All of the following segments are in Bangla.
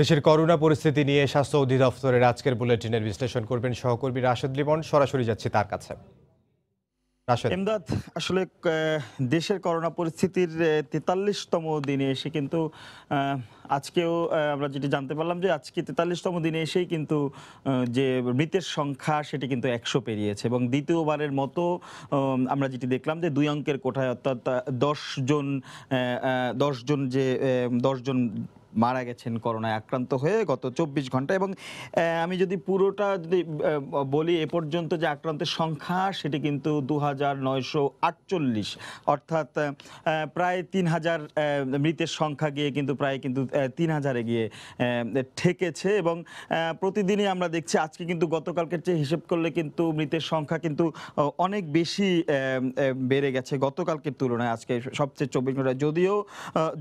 দেশের করোনা পরিস্থিতি নিয়ে স্বাস্থ্য অধিদপ্তরের আজকের বুলেটিনের বিশ্লেষণ করবেন সহকর্মী রাশেদ লিমন সরাসরি যাচ্ছি তার কাছে এমদাদ আসলে দেশের করোনা পরিস্থিতির তেতাল্লিশতম দিনে এসে কিন্তু আজকেও আমরা যেটি জানতে পারলাম যে আজকে তেতাল্লিশতম দিনে এসেই কিন্তু যে মৃতের সংখ্যা সেটি কিন্তু একশো পেরিয়েছে এবং দ্বিতীয়বারের মতো আমরা যেটি দেখলাম যে দুই অঙ্কের কোঠায় অর্থাৎ দশজন দশজন যে দশজন মারা গেছেন করোনায় আক্রান্ত হয়ে গত চব্বিশ ঘন্টা এবং আমি যদি পুরোটা যদি বলি এ পর্যন্ত যে আক্রান্তের সংখ্যা সেটি কিন্তু দু হাজার নয়শো আটচল্লিশ অর্থাৎ প্রায় তিন হাজার মৃতের সংখ্যা গিয়ে কিন্তু প্রায় কিন্তু তিন হাজারে গিয়ে ঠেকেছে এবং প্রতিদিনই আমরা দেখছি আজকে কিন্তু গতকালকের চেয়ে হিসেব করলে কিন্তু মৃতের সংখ্যা কিন্তু অনেক বেশি বেড়ে গেছে গতকালকের তুলনায় আজকে সবচেয়ে চব্বিশ ঘন্টা যদিও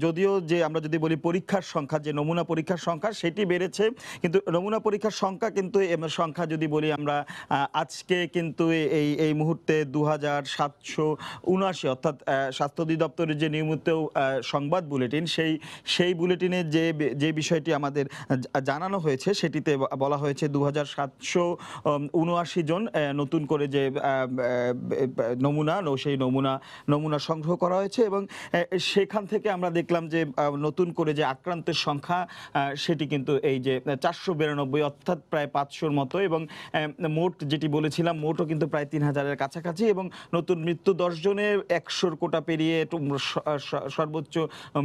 যদিও যে আমরা যদি বলি পরীক্ষার সংখ্যা সংখ্যা যে নমুনা পরীক্ষার সংখ্যা সেটি বেড়েছে কিন্তু নমুনা পরীক্ষার সংখ্যা কিন্তু মানে সংখ্যা যদি বলি আমরা আজকে কিন্তু এই এই মুহূর্তে দু হাজার সাতশো উনআশি অর্থাৎ স্বাস্থ্য অধিদপ্তরের যে নিয়মিত সংবাদ বুলেটিন সেই সেই বুলেটিনে যে যে বিষয়টি আমাদের জানানো হয়েছে সেটিতে বলা হয়েছে দু হাজার সাতশো উনআশি জন নতুন করে যে নমুনা সেই নমুনা নমুনা সংগ্রহ করা হয়েছে এবং সেখান থেকে আমরা দেখলাম যে নতুন করে যে আক্রান্ত কেসের সংখ্যা সেটি কিন্তু এই যে চারশো বিরানব্বই অর্থাৎ প্রায় পাঁচশোর মতো এবং মোট যেটি বলেছিলাম মোটও কিন্তু প্রায় তিন হাজারের কাছাকাছি এবং নতুন মৃত্যু দশজনে একশোর কোটা পেরিয়ে সর্বোচ্চ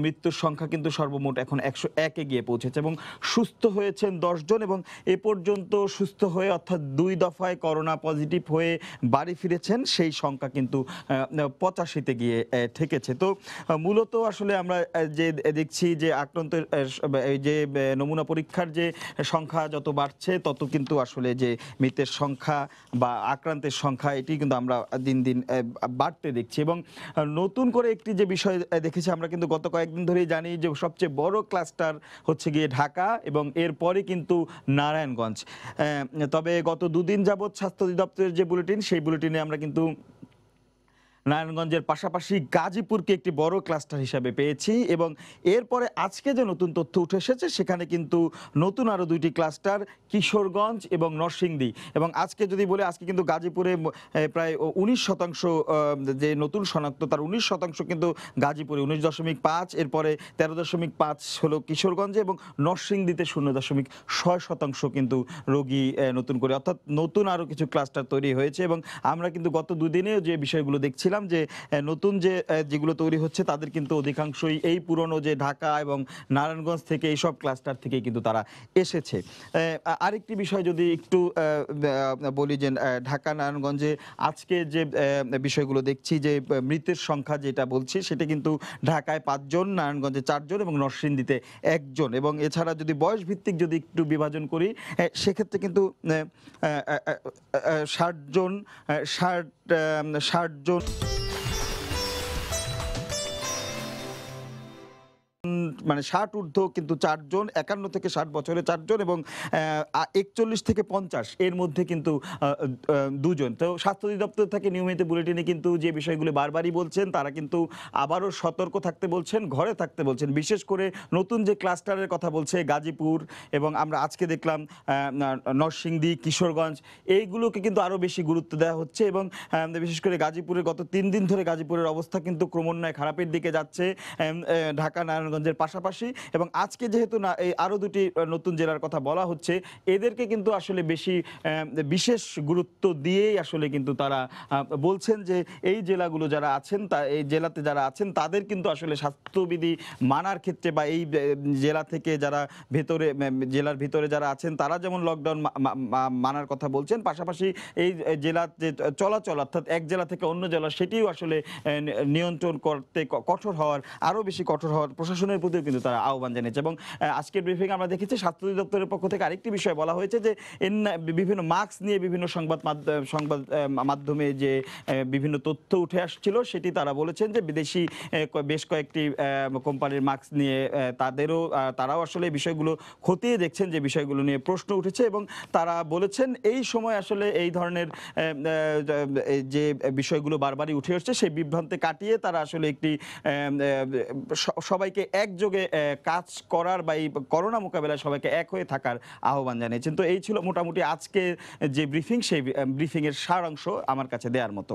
মৃত্যুর সংখ্যা কিন্তু সর্বমোট এখন একশো একে গিয়ে পৌঁছেছে এবং সুস্থ হয়েছেন দশজন এবং এ পর্যন্ত সুস্থ হয়ে অর্থাৎ দুই দফায় করোনা পজিটিভ হয়ে বাড়ি ফিরেছেন সেই সংখ্যা কিন্তু পঁচাশিতে গিয়ে ঠেকেছে তো মূলত আসলে আমরা যে দেখছি যে আক্রান্তের যে নমুনা পরীক্ষার যে সংখ্যা যত বাড়ছে তত কিন্তু আসলে যে মৃতের সংখ্যা বা আক্রান্তের সংখ্যা এটি কিন্তু আমরা দিন দিন বাড়তে দেখছি এবং নতুন করে একটি যে বিষয় দেখেছি আমরা কিন্তু গত কয়েকদিন ধরেই জানি যে সবচেয়ে বড় ক্লাস্টার হচ্ছে গিয়ে ঢাকা এবং এরপরে কিন্তু নারায়ণগঞ্জ তবে গত দুদিন যাবৎ স্বাস্থ্য অধিদপ্তরের যে বুলেটিন সেই বুলেটিনে আমরা কিন্তু নারায়ণগঞ্জের পাশাপাশি গাজীপুরকে একটি বড় ক্লাস্টার হিসাবে পেয়েছি এবং এরপরে আজকে যে নতুন তথ্য উঠে এসেছে সেখানে কিন্তু নতুন আরও দুইটি ক্লাস্টার কিশোরগঞ্জ এবং নরসিংদী এবং আজকে যদি বলে আজকে কিন্তু গাজীপুরে প্রায় উনিশ শতাংশ যে নতুন শনাক্ত তার উনিশ শতাংশ কিন্তু গাজীপুরে উনিশ দশমিক পাঁচ এরপরে তেরো দশমিক পাঁচ হলো কিশোরগঞ্জে এবং নরসিংদীতে শূন্য দশমিক ছয় শতাংশ কিন্তু রোগী নতুন করে অর্থাৎ নতুন আরও কিছু ক্লাস্টার তৈরি হয়েছে এবং আমরা কিন্তু গত দুদিনেও যে বিষয়গুলো দেখছি বলছিলাম যে নতুন যে যেগুলো তৈরি হচ্ছে তাদের কিন্তু অধিকাংশই এই পুরনো যে ঢাকা এবং নারায়ণগঞ্জ থেকে এইসব ক্লাস্টার থেকে কিন্তু তারা এসেছে আরেকটি বিষয় যদি একটু বলি যে ঢাকা নারায়ণগঞ্জে আজকে যে বিষয়গুলো দেখছি যে মৃতের সংখ্যা যেটা বলছি সেটা কিন্তু ঢাকায় পাঁচজন নারায়ণগঞ্জে চারজন এবং নরসিংদীতে একজন এবং এছাড়া যদি বয়স ভিত্তিক যদি একটু বিভাজন করি সেক্ষেত্রে কিন্তু ষাটজন ষাট ষাটজন মানে ষাট ঊর্ধ্ব কিন্তু চারজন একান্ন থেকে ষাট বছরে চারজন এবং একচল্লিশ থেকে পঞ্চাশ এর মধ্যে কিন্তু দুজন তো স্বাস্থ্য অধিদপ্তর থেকে নিয়মিত বুলেটিনে কিন্তু যে বিষয়গুলো বারবারই বলছেন তারা কিন্তু আবারও সতর্ক থাকতে বলছেন ঘরে থাকতে বলছেন বিশেষ করে নতুন যে ক্লাস্টারের কথা বলছে গাজীপুর এবং আমরা আজকে দেখলাম নরসিংদী কিশোরগঞ্জ এইগুলোকে কিন্তু আরও বেশি গুরুত্ব দেওয়া হচ্ছে এবং বিশেষ করে গাজীপুরে গত তিন দিন ধরে গাজীপুরের অবস্থা কিন্তু ক্রমান্বয়ে খারাপের দিকে যাচ্ছে ঢাকা নারায়ণগঞ্জের পাশাপাশি পাশাপাশি এবং আজকে যেহেতু না এই আরও দুটি নতুন জেলার কথা বলা হচ্ছে এদেরকে কিন্তু আসলে বেশি বিশেষ গুরুত্ব দিয়েই আসলে কিন্তু তারা বলছেন যে এই জেলাগুলো যারা আছেন তা এই জেলাতে যারা আছেন তাদের কিন্তু আসলে স্বাস্থ্যবিধি মানার ক্ষেত্রে বা এই জেলা থেকে যারা ভেতরে জেলার ভিতরে যারা আছেন তারা যেমন লকডাউন মানার কথা বলছেন পাশাপাশি এই জেলা যে চলাচল অর্থাৎ এক জেলা থেকে অন্য জেলা সেটিও আসলে নিয়ন্ত্রণ করতে কঠোর হওয়ার আরও বেশি কঠোর হওয়ার প্রশাসনের প্রতি বিষয়ে কিন্তু তারা আহ্বান জানিয়েছে এবং আজকের ব্রিফিং আমরা দেখেছি স্বাস্থ্য অধিদপ্তরের পক্ষ থেকে আরেকটি বিষয় বলা হয়েছে যে বিভিন্ন মাস্ক নিয়ে বিভিন্ন সংবাদ সংবাদ মাধ্যমে যে বিভিন্ন তথ্য উঠে আসছিল সেটি তারা বলেছেন যে বিদেশি বেশ কয়েকটি কোম্পানির মাস্ক নিয়ে তাদেরও তারাও আসলে বিষয়গুলো খতিয়ে দেখছেন যে বিষয়গুলো নিয়ে প্রশ্ন উঠেছে এবং তারা বলেছেন এই সময় আসলে এই ধরনের যে বিষয়গুলো বারবারই উঠে আসছে সেই বিভ্রান্তে কাটিয়ে তারা আসলে একটি সবাইকে একযোগ একযোগে কাজ করার বা এই করোনা মোকাবেলায় সবাইকে এক হয়ে থাকার আহ্বান জানিয়েছেন তো এই ছিল মোটামুটি আজকে যে ব্রিফিং সেই ব্রিফিংয়ের সারাংশ আমার কাছে দেওয়ার মতো